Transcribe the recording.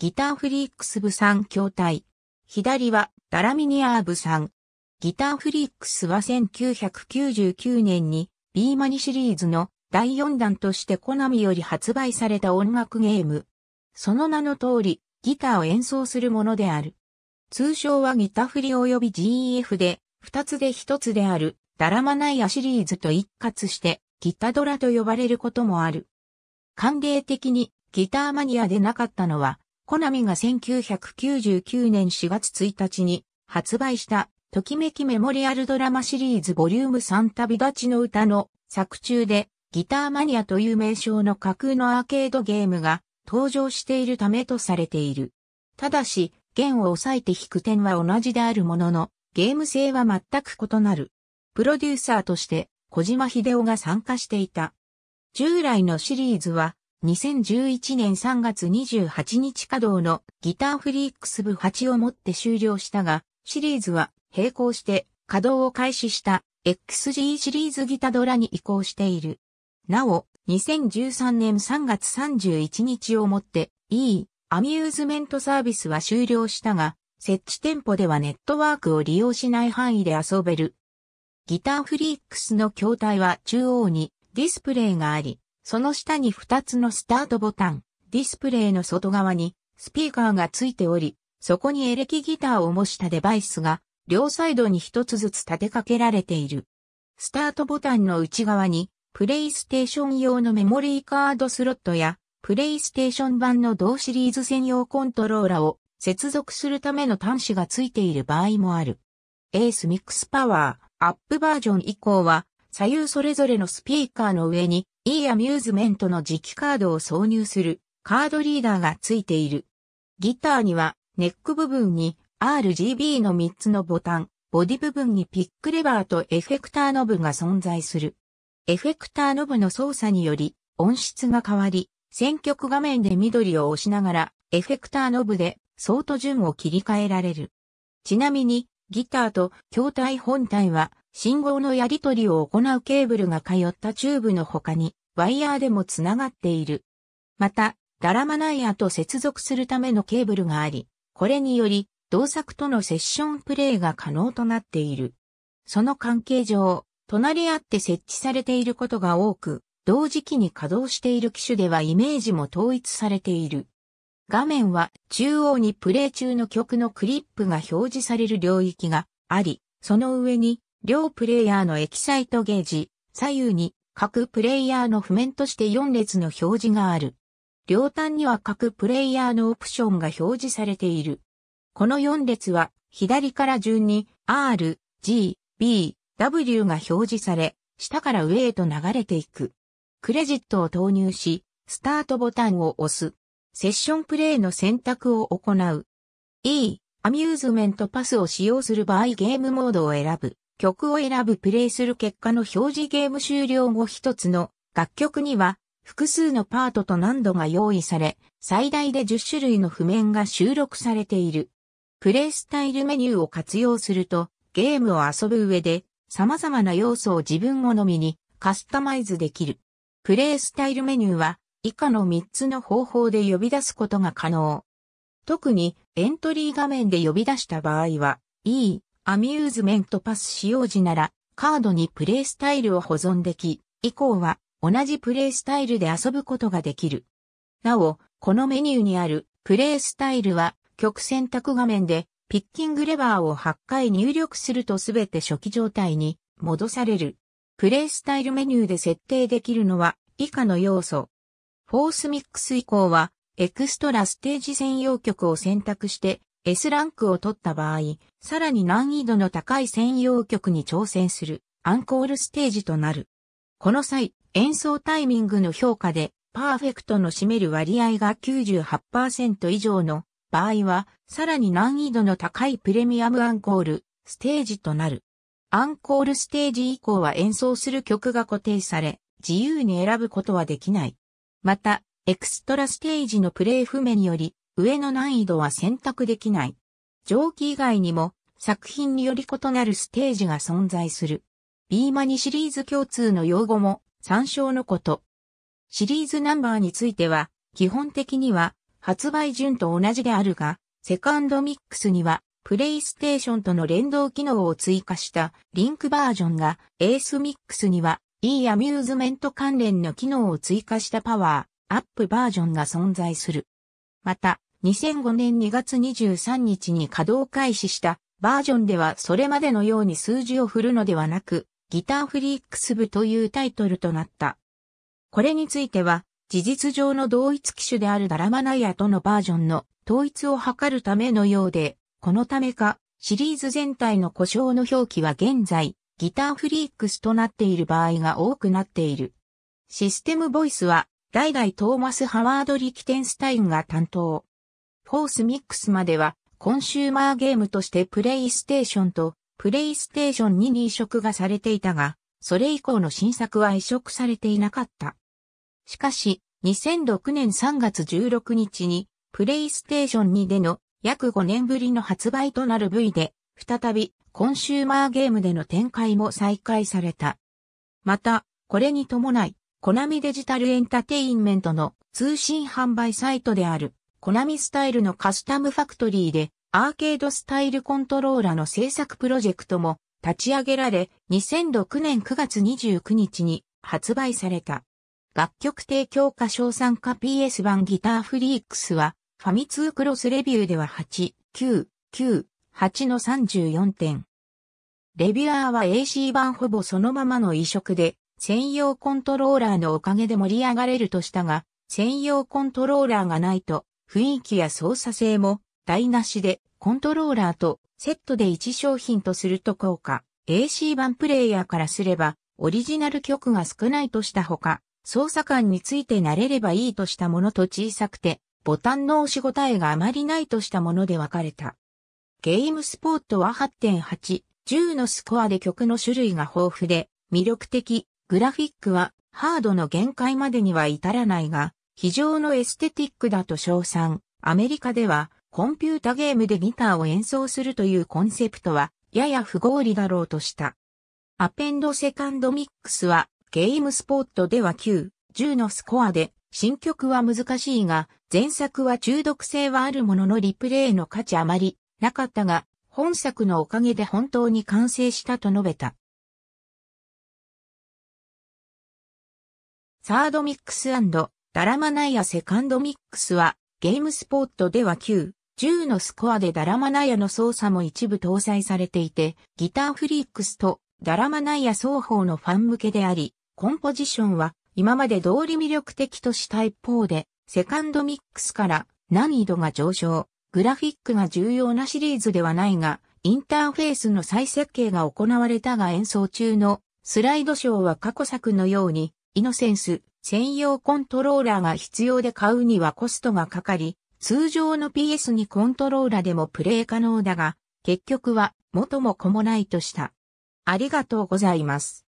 ギターフリークス部産筐体。左はダラミニアー部産。ギターフリークスは1999年にビーマニシリーズの第4弾としてコナミより発売された音楽ゲーム。その名の通り、ギターを演奏するものである。通称はギタフリ及び GEF で、二つで一つである、ダラマナイアシリーズと一括して、ギタドラと呼ばれることもある。歓迎的にギターマニアでなかったのは、コナミが1999年4月1日に発売したときめきメモリアルドラマシリーズボリューム3旅立ちの歌の作中でギターマニアという名称の架空のアーケードゲームが登場しているためとされている。ただし、弦を押さえて弾く点は同じであるものの、ゲーム性は全く異なる。プロデューサーとして小島秀夫が参加していた。従来のシリーズは2011年3月28日稼働のギターフリークス部8をもって終了したが、シリーズは並行して稼働を開始した XG シリーズギタドラに移行している。なお、2013年3月31日をもって E アミューズメントサービスは終了したが、設置店舗ではネットワークを利用しない範囲で遊べる。ギターフリークスの筐体は中央にディスプレイがあり、その下に2つのスタートボタン、ディスプレイの外側にスピーカーがついており、そこにエレキギターを模したデバイスが両サイドに1つずつ立てかけられている。スタートボタンの内側にプレイステーション用のメモリーカードスロットやプレイステーション版の同シリーズ専用コントローラを接続するための端子がついている場合もある。エースミックスパワーアップバージョン以降は左右それぞれのスピーカーの上に e アミューズメントの磁気カードを挿入するカードリーダーが付いている。ギターにはネック部分に RGB の3つのボタン、ボディ部分にピックレバーとエフェクターノブが存在する。エフェクターノブの操作により音質が変わり、選曲画面で緑を押しながらエフェクターノブでソート順を切り替えられる。ちなみにギターと筐体本体は信号のやり取りを行うケーブルが通ったチューブの他に、ワイヤーでもつながっている。また、ダラマナイアと接続するためのケーブルがあり、これにより、動作とのセッションプレイが可能となっている。その関係上、隣り合って設置されていることが多く、同時期に稼働している機種ではイメージも統一されている。画面は中央にプレイ中の曲のクリップが表示される領域があり、その上に両プレイヤーのエキサイトゲージ、左右に各プレイヤーの譜面として4列の表示がある。両端には各プレイヤーのオプションが表示されている。この4列は左から順に R、G、B、W が表示され、下から上へと流れていく。クレジットを投入し、スタートボタンを押す。セッションプレイの選択を行う。E、アミューズメントパスを使用する場合ゲームモードを選ぶ。曲を選ぶプレイする結果の表示ゲーム終了後一つの楽曲には複数のパートと難度が用意され、最大で10種類の譜面が収録されている。プレイスタイルメニューを活用すると、ゲームを遊ぶ上で様々な要素を自分好みにカスタマイズできる。プレイスタイルメニューは以下の3つの方法で呼び出すことが可能。特にエントリー画面で呼び出した場合は、E、アミューズメントパス使用時なら、カードにプレイスタイルを保存でき、以降は同じプレイスタイルで遊ぶことができる。なお、このメニューにあるプレイスタイルは曲選択画面でピッキングレバーを8回入力するとすべて初期状態に戻される。プレイスタイルメニューで設定できるのは以下の要素。フォースミックス以降はエクストラステージ専用曲を選択して S ランクを取った場合、さらに難易度の高い専用曲に挑戦するアンコールステージとなる。この際、演奏タイミングの評価でパーフェクトの占める割合が98%以上の場合は、さらに難易度の高いプレミアムアンコールステージとなる。アンコールステージ以降は演奏する曲が固定され、自由に選ぶことはできない。また、エクストラステージのプレイ譜面より、上の難易度は選択できない。上記以外にも作品により異なるステージが存在する。B マニシリーズ共通の用語も参照のこと。シリーズナンバーについては、基本的には発売順と同じであるが、セカンドミックスには、プレイステーションとの連動機能を追加したリンクバージョンが、エースミックスには、E アミューズメント関連の機能を追加したパワーアップバージョンが存在する。また、2005年2月23日に稼働開始したバージョンではそれまでのように数字を振るのではなく、ギターフリックス部というタイトルとなった。これについては、事実上の同一機種であるダラマナイアとのバージョンの統一を図るためのようで、このためか、シリーズ全体の故障の表記は現在、ギターフリークスとなっている場合が多くなっている。システムボイスは、代々トーマス・ハワード・リキテンスタインが担当。フォースミックスまでは、コンシューマーゲームとしてプレイステーションとプレイステーション2に移植がされていたが、それ以降の新作は移植されていなかった。しかし、2006年3月16日に、プレイステーション2での約5年ぶりの発売となる V で、再びコンシューマーゲームでの展開も再開された。また、これに伴い、コナミデジタルエンタテインメントの通信販売サイトであるコナミスタイルのカスタムファクトリーで、アーケードスタイルコントローラの制作プロジェクトも立ち上げられ、2006年9月29日に発売された。楽曲提供歌唱参加 PS 版ギターフリークスは、ファミ通クロスレビューでは8、9、9、8の34点。レビュアーは AC 版ほぼそのままの移植で、専用コントローラーのおかげで盛り上がれるとしたが、専用コントローラーがないと、雰囲気や操作性も台無しでコントローラーとセットで1商品とすると効果、AC 版プレイヤーからすればオリジナル曲が少ないとしたほか、操作感について慣れればいいとしたものと小さくて、ボタンの押し応えがあまりないとしたもので分かれた。ゲームスポットは8.8、10のスコアで曲の種類が豊富で、魅力的、グラフィックはハードの限界までには至らないが、非常のエステティックだと称賛。アメリカでは、コンピュータゲームでギターを演奏するというコンセプトは、やや不合理だろうとした。アペンドセカンドミックスは、ゲームスポットでは9、10のスコアで、新曲は難しいが、前作は中毒性はあるもののリプレイの価値あまりなかったが、本作のおかげで本当に完成したと述べた。サードミックスダラマナイアセカンドミックスは、ゲームスポットでは9、10のスコアでダラマナイアの操作も一部搭載されていて、ギターフリックスとダラマナイア双方のファン向けであり、コンポジションは今まで通り魅力的とした一方で、セカンドミックスから難易度が上昇、グラフィックが重要なシリーズではないが、インターフェースの再設計が行われたが演奏中のスライドショーは過去作のように、イノセンス、専用コントローラーが必要で買うにはコストがかかり、通常の PS2 コントローラーでもプレイ可能だが、結局は元も子もないとした。ありがとうございます。